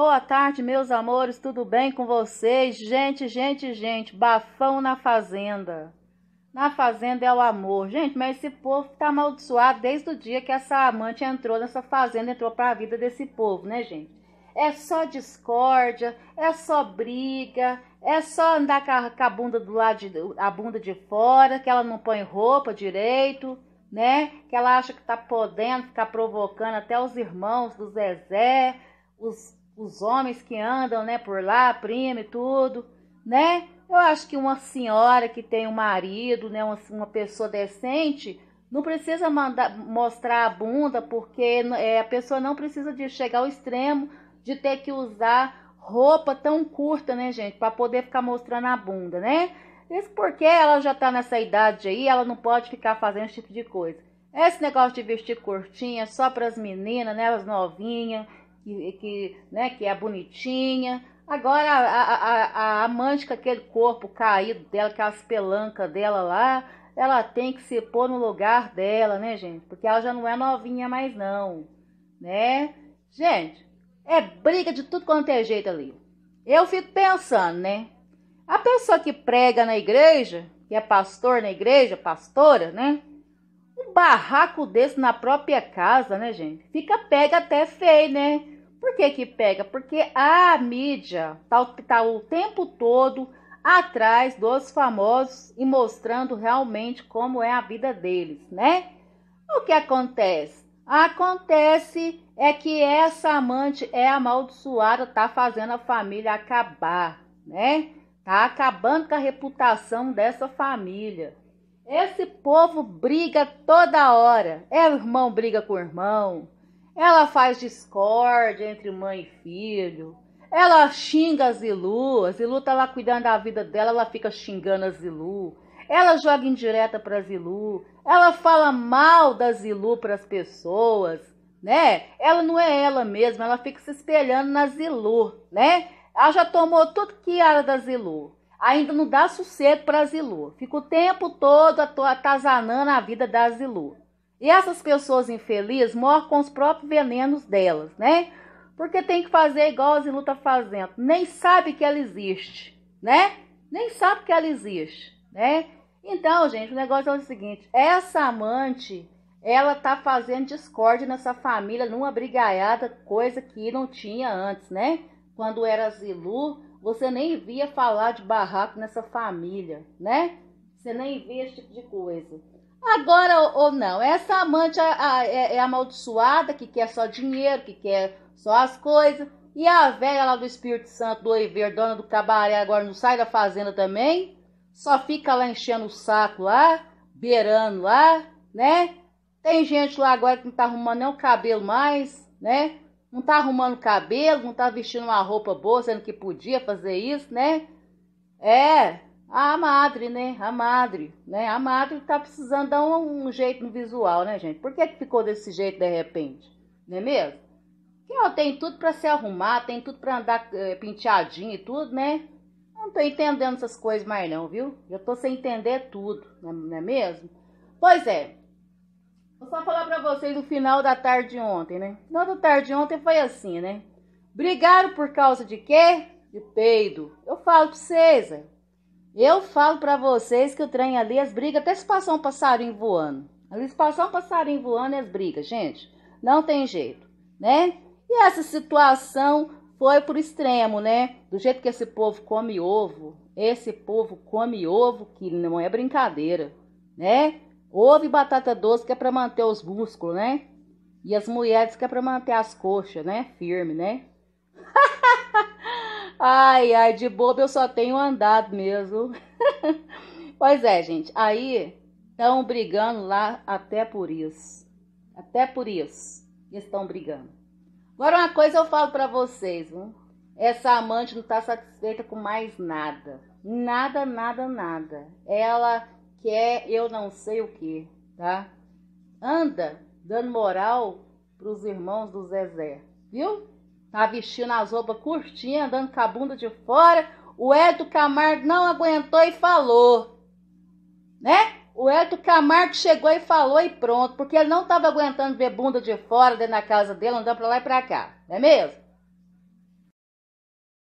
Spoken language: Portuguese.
Boa tarde, meus amores, tudo bem com vocês? Gente, gente, gente, bafão na fazenda. Na fazenda é o amor. Gente, mas esse povo tá amaldiçoado desde o dia que essa amante entrou nessa fazenda, entrou para a vida desse povo, né, gente? É só discórdia, é só briga, é só andar com a bunda do lado de, a bunda de fora, que ela não põe roupa direito, né? Que ela acha que tá podendo ficar provocando até os irmãos do Zezé, os os homens que andam, né, por lá, prima e tudo, né? Eu acho que uma senhora que tem um marido, né, uma, uma pessoa decente, não precisa mandar, mostrar a bunda, porque é, a pessoa não precisa de chegar ao extremo de ter que usar roupa tão curta, né, gente, para poder ficar mostrando a bunda, né? Isso porque ela já tá nessa idade aí, ela não pode ficar fazendo esse tipo de coisa. Esse negócio de vestir curtinha só para as meninas, né, as novinhas, que, que, né, que é bonitinha. Agora a, a, a, amante com aquele corpo caído dela, aquelas é pelancas dela lá, ela tem que se pôr no lugar dela, né, gente? Porque ela já não é novinha mais, não. Né? Gente, é briga de tudo quanto é jeito ali. Eu fico pensando, né? A pessoa que prega na igreja, que é pastor na igreja, pastora, né? Um barraco desse na própria casa, né, gente? Fica pega até feio, né? Por que que pega? Porque a mídia tá, tá o tempo todo atrás dos famosos e mostrando realmente como é a vida deles, né? O que acontece? Acontece é que essa amante é amaldiçoada, tá fazendo a família acabar, né? Tá acabando com a reputação dessa família. Esse povo briga toda hora. É o irmão briga com o irmão, ela faz discórdia entre mãe e filho. Ela xinga a Zilu. A Zilu tá lá cuidando da vida dela, ela fica xingando a Zilu. Ela joga indireta pra Zilu. Ela fala mal da Zilu pras pessoas, né? Ela não é ela mesma, ela fica se espelhando na Zilu, né? Ela já tomou tudo que era da Zilu. Ainda não dá sossego pra Zilu. Fica o tempo todo atazanando a vida da Zilu. E essas pessoas infelizes morrem com os próprios venenos delas, né? Porque tem que fazer igual a Zilu tá fazendo. Nem sabe que ela existe, né? Nem sabe que ela existe, né? Então, gente, o negócio é o seguinte: essa amante, ela tá fazendo discórdia nessa família, numa brigaiada, coisa que não tinha antes, né? Quando era Zilu, você nem via falar de barraco nessa família, né? Você nem via esse tipo de coisa. Agora ou não, essa amante é, é, amaldiçoada, que quer só dinheiro, que quer só as coisas. E a velha lá do Espírito Santo, do Oiver, dona do cabaré, agora não sai da fazenda também. Só fica lá enchendo o saco lá, beirando lá, né? Tem gente lá agora que não tá arrumando nem o cabelo mais, né? Não tá arrumando cabelo, não tá vestindo uma roupa boa, sendo que podia fazer isso, né? É, a madre, né? A madre, né? A madre tá precisando dar um, um jeito no visual, né, gente? Por que, que ficou desse jeito de repente? Não é mesmo? Que ela tem tudo para se arrumar, tem tudo para andar é, e tudo, né? Não tô entendendo essas coisas mais não, viu? Já tô sem entender tudo, né? não é mesmo? Pois é. Vou só falar para vocês o final da tarde de ontem, né? O final da tarde de ontem foi assim, né? Brigaram por causa de quê? De peido. Eu falo para vocês, é. Eu falo para vocês que o trem ali, as brigas, até se passar um passarinho voando. Ali se passar um passarinho voando, é as brigas, gente. Não tem jeito, né? E essa situação foi pro extremo, né? Do jeito que esse povo come ovo, esse povo come ovo que não é brincadeira, né? Ovo e batata doce que é para manter os músculos, né? E as mulheres que é para manter as coxas, né? Firme, né? Ai, ai, de bobo eu só tenho andado mesmo. pois é, gente. Aí estão brigando lá até por isso. Até por isso estão brigando. Agora uma coisa eu falo para vocês, viu? Essa amante não está satisfeita com mais nada. Nada, nada, nada. Ela quer eu não sei o que, tá? Anda dando moral para os irmãos do Zezé, viu? Tá vestindo as roupas curtinhas, andando com a bunda de fora. O Hélio Camargo não aguentou e falou. Né? O Hélio Camargo chegou e falou e pronto. Porque ele não estava aguentando ver bunda de fora dentro da casa dele, andando para lá e para cá. Não é mesmo?